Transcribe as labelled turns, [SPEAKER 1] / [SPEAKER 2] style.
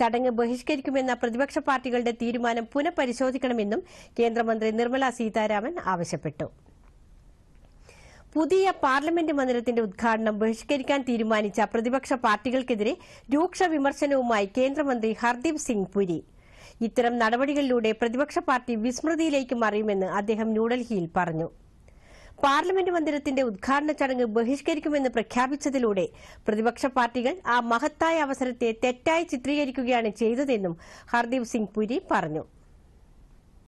[SPEAKER 1] ചടങ്ങ് ബഹിഷ്കരിക്കുമെന്ന പ്രതിപക്ഷ പാർട്ടികളുടെ തീരുമാനം പുനഃപരിശോധിക്കണമെന്നും കേന്ദ്രമന്ത്രി നിർമ്മല സീതാരാമൻ ആവശ്യപ്പെട്ടു പുതിയ പാർലമെന്റ് മന്ദിരത്തിന്റെ ഉദ്ഘാടനം ബഹിഷ്കരിക്കാൻ തീരുമാനിച്ച പ്രതിപക്ഷ പാർട്ടികൾക്കെതിരെ രൂക്ഷ വിമർശനവുമായി കേന്ദ്രമന്ത്രി ഹർദീപ് സിംഗ് പുരി ഇത്തരം നടപടികളിലൂടെ പ്രതിപക്ഷ പാർട്ടി വിസ്മൃതിയിലേക്ക് മറിയുമെന്ന് അദ്ദേഹം ന്യൂഡൽഹിയിൽ പറഞ്ഞു പാർലമെന്റ് മന്ദിരത്തിന്റെ ഉദ്ഘാടന ചടങ്ങ് ബഹിഷ്കരിക്കുമെന്ന് പ്രഖ്യാപിച്ചതിലൂടെ പ്രതിപക്ഷ പാർട്ടികൾ ആ മഹത്തായ അവസരത്തെ തെറ്റായി ചിത്രീകരിക്കുകയാണ് ചെയ്തതെന്നും ഹർദീപ് സിംഗ് പുരി പറഞ്ഞു